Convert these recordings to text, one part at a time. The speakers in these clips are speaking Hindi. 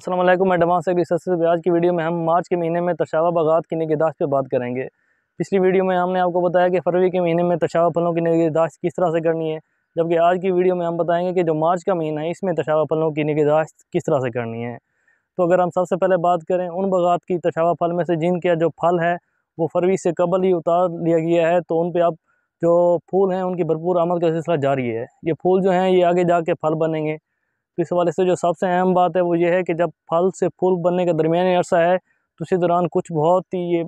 असलम मैडम से भी सबसे आज की वीडियो में हम मार्च के महीने में तशावा बागात की निगहदाश्त पर बात करेंगे पिछली वीडियो में हमने आपको बताया कि फरवरी के महीने में तशावा फलों की निगहदाश्त किस तरह से करनी है जबकि आज की वीडियो में हम बताएंगे कि जो मार्च का महीना है इसमें तशावा फलों की निगहदाश्त किस तरह से करनी है तो अगर हम सबसे पहले बात करें उन बागात की तशावा फल में से जिनके जो फल है वो फरवरी से कबल ही उतार लिया गया है तो उन पर अब जो फूल हैं उनकी भरपूर आमद का सिलसिला जारी है ये फूल जो हैं ये आगे जा फल बनेंगे तो इस हवाले से जो सबसे अहम बात है वो ये है कि जब फल से फूल बनने के दरमिया अरसा है तो उसी दौरान कुछ बहुत ही ये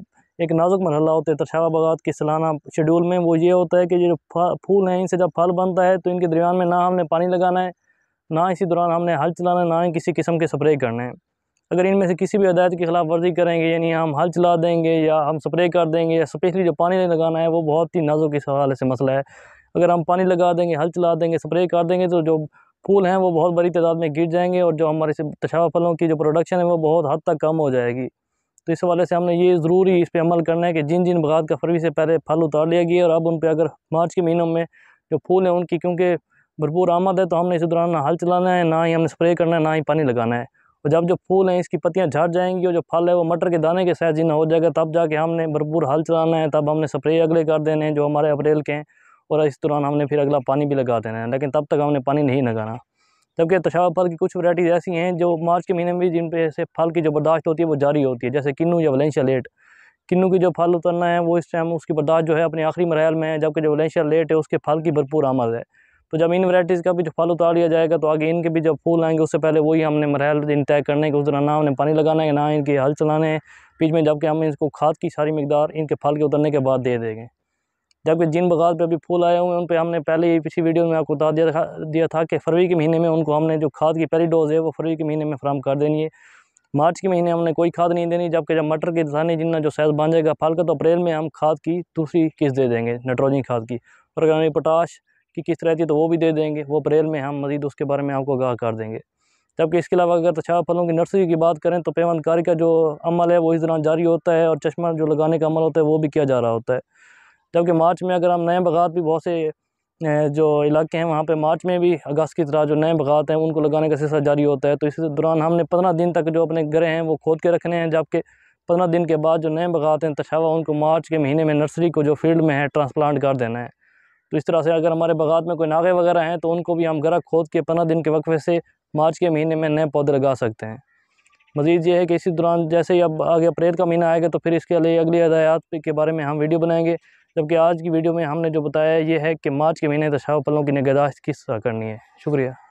एक नाजुक मरहला होता है तरशावा बगात के सालाना शेड्यूल में वो ये होता है कि जो फूल हैं इनसे जब फल बनता है तो इनके दरमियान में ना हमने पानी लगाना है ना इसी दौरान हमने हल चलाना है ना ही किसी किस्म के स्प्रे करना है अगर इनमें से किसी भी हदायत की खिलाफ वर्जी करेंगे यानी हम हल चला देंगे या हम स्प्रे कर देंगे या स्पेशली जो पानी लगाना है वो बहुत ही नाजुक इस हवाले से मसला है अगर हम पानी लगा देंगे हल चला देंगे स्प्रे कर देंगे तो जो फूल हैं वो बहुत बड़ी तादाद में गिर जाएंगे और जो हमारे तशावा फलों की जो प्रोडक्शन है वो बहुत हद तक कम हो जाएगी तो इस हवाले से हमने ये ज़रूरी इस पर अमल करना है कि जिन जिन बगात का फरवरी से पहले फल उतार लिया गया और अब उन पर अगर मार्च के महीनों में जो फूल हैं उनकी क्योंकि भरपूर आमद है तो हमने इस दौरान ना हल चलाना है ना ही हमने स्प्रे करना है ना ही पानी लगाना है और जब जो फूल हैं इसकी पत्तियाँ झड़ जाएंगी और जो फल है वो मटर के दाने के साथ जिन्हें हो जाएगा तब जाके हमने भरपूर हल चलाना है तब हमने स्प्रे अगले कर देने हैं जो हमारे अप्रैल के हैं और इस दौरान हमने फिर अगला पानी भी लगा देना है लेकिन तब तक हमने पानी नहीं लगाना जबकि तशाब फल की कुछ वराइटीज़ ऐसी हैं जो मार्च के महीने में जिन पे से फल की जो बर्दाश्त होती है वो जारी होती है जैसे किन्नू या वलेंशिया लेट किन्नू की जो फल उतरना है वो इस टाइम उसकी बर्दाश्त जो है अपने आखिरी मरहल में है जबकि जो वलेंशिया लेट है उसके फल की भरपूर आमद है तो जब इन वैराइटीज़ का भी जो फल उतार लिया जाएगा तो आगे इनके भी जब फूल आएंगे उससे पहले वही हमने मरहल दिन तय करने के उस दौरान ना हमने पानी लगाना है ना इनके हल चलाने हैं बीच में जबकि हम इसको खाद की सारी मकदार इनके फल के उतरने के बाद दे देंगे जबकि जिन बगात पे अभी फूल आए हुए हैं उन पे हमने पहले ही पिछली वीडियो में आपको बता दिया था दिया था कि फरवरी के महीने में उनको हमने जो खाद की पहली डोज़ है वो फरवरी के महीने में फ्राहम कर देनी है मार्च के महीने हमने कोई खाद नहीं देनी जबकि जब मटर के दाने जिन्ना जो सैज बांध जाएगा फल का तो अप्रैल में हम खाद की दूसरी किस्त दे देंगे नाइट्रोजन खाद की और अगर हमें पोटाश की किस्त रहती है तो वो भी दे देंगे वो अप्रैल में हम मजीद उसके बारे में आपको आगाह कर देंगे जबकि इसके अलावा अगर तछा अच्छा फलों की नर्सरी की बात करें तो पैमानकारी का जो अमल है वो इस दौरान जारी होता है और चश्मा जो लगाने का अमल होता है वो भी किया जा रहा होता है जबकि मार्च में अगर हम नए बागात भी बहुत से जो इलाके हैं वहाँ पे मार्च में भी अगस्त की तरह जो नए बागात हैं उनको लगाने का सिलसिला जारी होता है तो इसी दौरान हमने पंद्रह दिन तक जो अपने गरे हैं वो खोद के रखने हैं जबकि पंद्रह दिन के बाद जो नए बागात हैं तशावा उनको मार्च के महीने में नर्सरी को जो फील्ड में है ट्रांसप्लांट कर देना है तो इस तरह से अगर हमारे बागात में कोई नागे वगैरह हैं तो उनको भी हम गरा खोद के पंद्रह दिन के वक्फे से मार्च के महीने में नए पौधे लगा सकते हैं मज़ीद ये है कि इसी दौरान जैसे ही अब आगे अप्रैल का महीना आएगा तो फिर इसके लिए अगली हदायात के बारे में हम वीडियो बनाएंगे जबकि आज की वीडियो में हमने जो बताया ये है कि मार्च के महीने दशाव पलों की निगहदाश्त किस तरह करनी है शुक्रिया